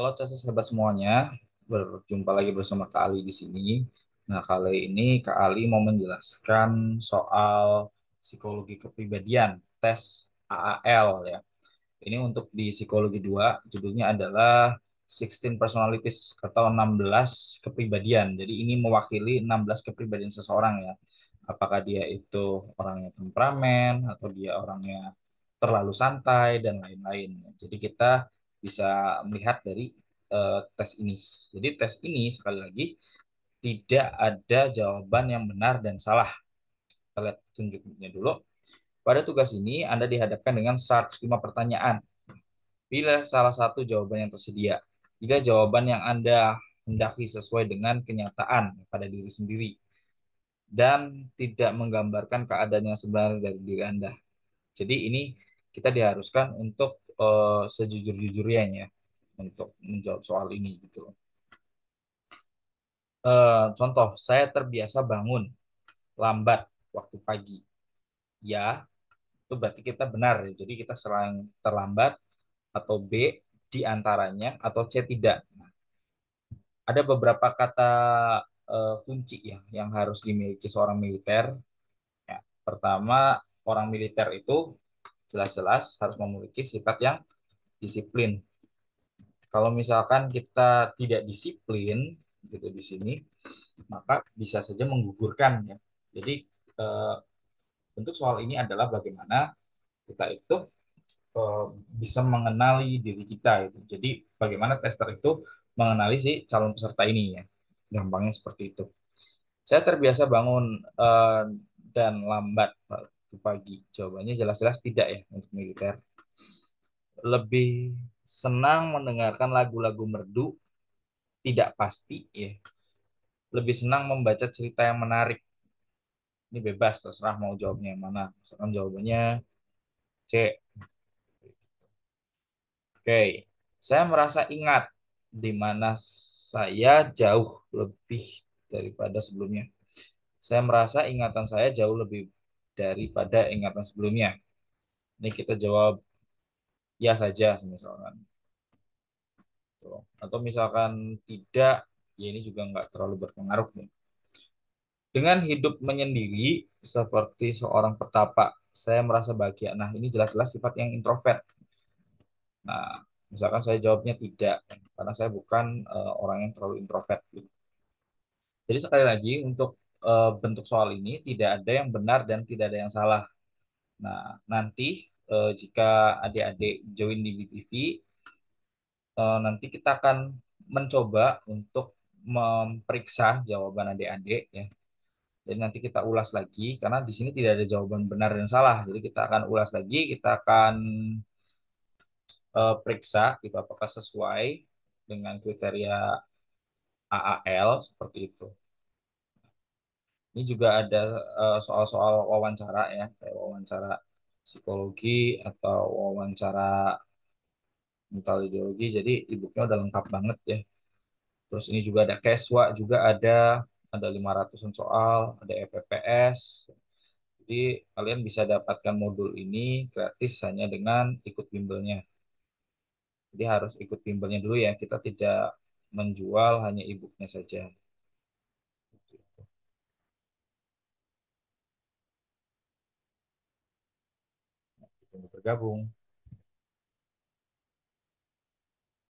Halo Casa sahabat semuanya, berjumpa lagi bersama Kak Ali di sini. Nah, kali ini Kak Ali mau menjelaskan soal psikologi kepribadian, tes AAL ya. Ini untuk di psikologi 2, judulnya adalah 16 personalities atau 16 kepribadian. Jadi ini mewakili 16 kepribadian seseorang ya. Apakah dia itu orangnya temperamen atau dia orangnya terlalu santai dan lain-lain. Jadi kita bisa melihat dari uh, tes ini. Jadi tes ini sekali lagi tidak ada jawaban yang benar dan salah. Kita lihat tunjuknya dulu. Pada tugas ini Anda dihadapkan dengan 105 pertanyaan. Pilih salah satu jawaban yang tersedia. Jika jawaban yang Anda hendaki sesuai dengan kenyataan pada diri sendiri dan tidak menggambarkan keadaan yang sebenarnya dari diri Anda. Jadi ini kita diharuskan untuk uh, sejujur-jujurnya ya untuk menjawab soal ini gitu Uh, contoh, saya terbiasa bangun lambat waktu pagi. Ya, itu berarti kita benar. Ya. Jadi kita selain terlambat atau B di antaranya atau C tidak. Nah, ada beberapa kata uh, kunci ya yang harus dimiliki seorang militer. Ya, pertama, orang militer itu jelas-jelas harus memiliki sifat yang disiplin. Kalau misalkan kita tidak disiplin gitu di sini, maka bisa saja menggugurkan ya. Jadi eh, bentuk soal ini adalah bagaimana kita itu eh, bisa mengenali diri kita itu. Jadi bagaimana tester itu mengenali si calon peserta ini ya. Gampangnya seperti itu. Saya terbiasa bangun eh, dan lambat Sabtu pagi? Jawabannya jelas-jelas tidak ya untuk militer. Lebih senang mendengarkan lagu-lagu merdu, tidak pasti ya. Lebih senang membaca cerita yang menarik. Ini bebas, terserah mau jawabnya yang mana. Misalkan jawabannya C. Oke, saya merasa ingat di mana saya jauh lebih daripada sebelumnya. Saya merasa ingatan saya jauh lebih daripada ingatan sebelumnya. Ini kita jawab ya saja misalkan. Atau misalkan tidak, ya ini juga nggak terlalu berpengaruh. nih. Dengan hidup menyendiri seperti seorang petapa, saya merasa bahagia. Nah, ini jelas-jelas sifat yang introvert. Nah, misalkan saya jawabnya tidak, karena saya bukan uh, orang yang terlalu introvert. Jadi sekali lagi untuk Eh, bentuk soal ini tidak ada yang benar dan tidak ada yang salah. Nah, nanti eh, jika adik-adik join di BTV, eh, nanti kita akan mencoba untuk memeriksa jawaban adik-adik ya. Jadi nanti kita ulas lagi karena di sini tidak ada jawaban benar dan salah. Jadi kita akan ulas lagi, kita akan uh, periksa gitu apakah sesuai dengan kriteria AAL seperti itu. Ini juga ada eh, soal-soal uh, wawancara ya, kayak wawancara psikologi atau wawancara mental ideologi. Jadi e udah lengkap banget ya. Terus ini juga ada Keswa juga ada ada 500-an soal, ada EPPS. Jadi kalian bisa dapatkan modul ini gratis hanya dengan ikut bimbelnya. Jadi harus ikut bimbelnya dulu ya. Kita tidak menjual hanya e saja. bergabung.